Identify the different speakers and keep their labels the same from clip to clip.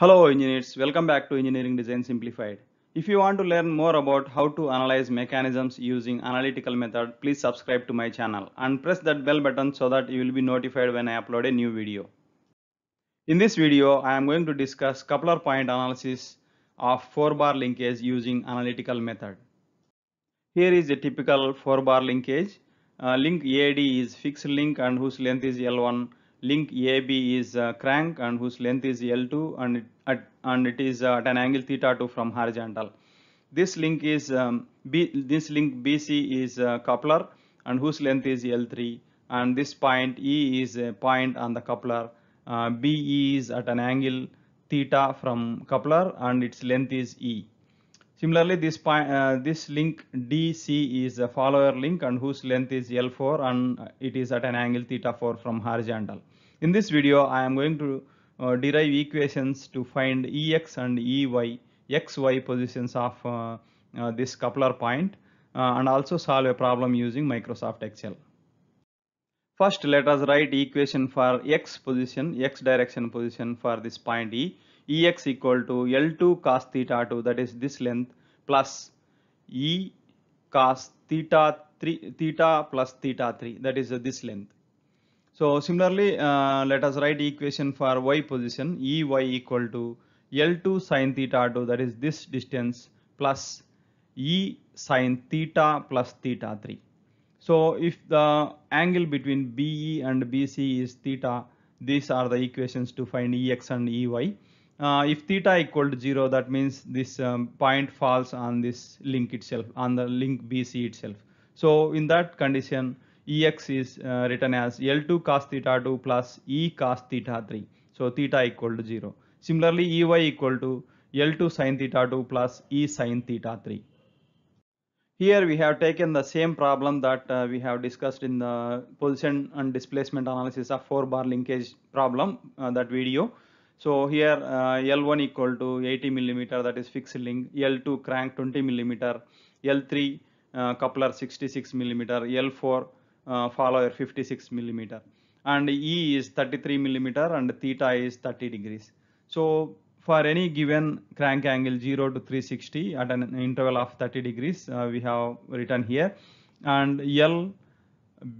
Speaker 1: Hello engineers, welcome back to Engineering Design Simplified. If you want to learn more about how to analyze mechanisms using analytical method, please subscribe to my channel and press that bell button so that you will be notified when I upload a new video. In this video, I am going to discuss coupler point analysis of 4-bar linkage using analytical method. Here is a typical 4-bar linkage. Uh, link AD is fixed link and whose length is L1 link AB is a crank and whose length is L2 and it, at, and it is uh, at an angle theta 2 from horizontal. This link is um, B, this link BC is a coupler and whose length is L3 and this point E is a point on the coupler. Uh, BE is at an angle theta from coupler and its length is E. Similarly, this uh, this link DC is a follower link and whose length is L4 and it is at an angle theta 4 from horizontal. In this video, I am going to uh, derive equations to find EX and EY, XY positions of uh, uh, this coupler point, uh, and also solve a problem using Microsoft Excel. First, let us write equation for X position, X direction position for this point E Ex equal to L2 cos theta 2 that is this length plus E cos theta 3 theta plus theta 3 that is this length. So similarly uh, let us write equation for y position Ey equal to L2 sin theta 2 that is this distance plus E sin theta plus theta 3. So if the angle between BE and BC is theta, these are the equations to find Ex and Ey uh, if theta equal to 0 that means this um, point falls on this link itself on the link BC itself. So in that condition EX is uh, written as L2 cos theta 2 plus E cos theta 3. So theta equal to 0. Similarly EY equal to L2 sin theta 2 plus E sin theta 3. Here we have taken the same problem that uh, we have discussed in the position and displacement analysis of 4 bar linkage problem uh, that video. So here uh, L1 equal to 80 millimeter that is fixed link, L2 crank 20 millimeter, L3 uh, coupler 66 millimeter, L4 uh, follower 56 millimeter and E is 33 millimeter and theta is 30 degrees. So for any given crank angle 0 to 360 at an interval of 30 degrees uh, we have written here and L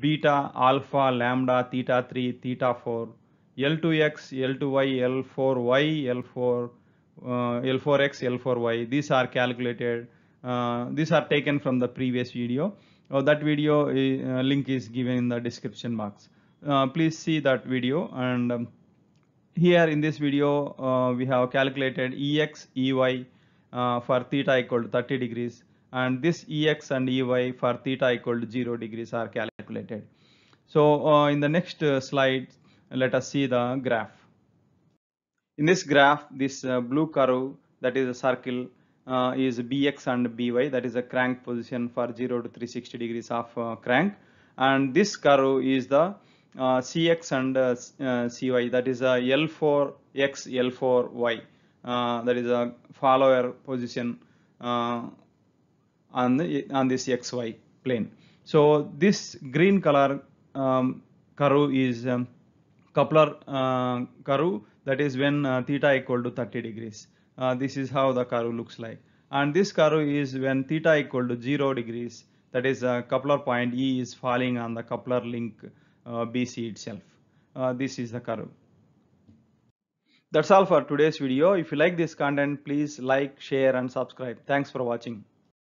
Speaker 1: beta alpha lambda theta 3 theta 4 L2x, L2y, L4y, L4, uh, L4x, L4y. These are calculated. Uh, these are taken from the previous video. Oh, that video uh, uh, link is given in the description box. Uh, please see that video. And um, here in this video, we have calculated ex, ey for theta equal to 30 degrees. And this ex and ey for theta equal to 0 degrees are calculated. So in the next slide, let us see the graph in this graph this uh, blue curve that is a circle uh, is bx and by that is a crank position for 0 to 360 degrees of uh, crank and this curve is the uh, cx and uh, uh, cy that is a l4x l4y that is a follower position on the on this xy plane so this green color um, curve is um, Coupler uh, curve that is when uh, theta equal to 30 degrees. Uh, this is how the curve looks like and this curve is when theta equal to 0 degrees that is uh, a coupler point E is falling on the coupler link uh, BC itself. Uh, this is the curve. That's all for today's video. If you like this content please like, share and subscribe. Thanks for watching.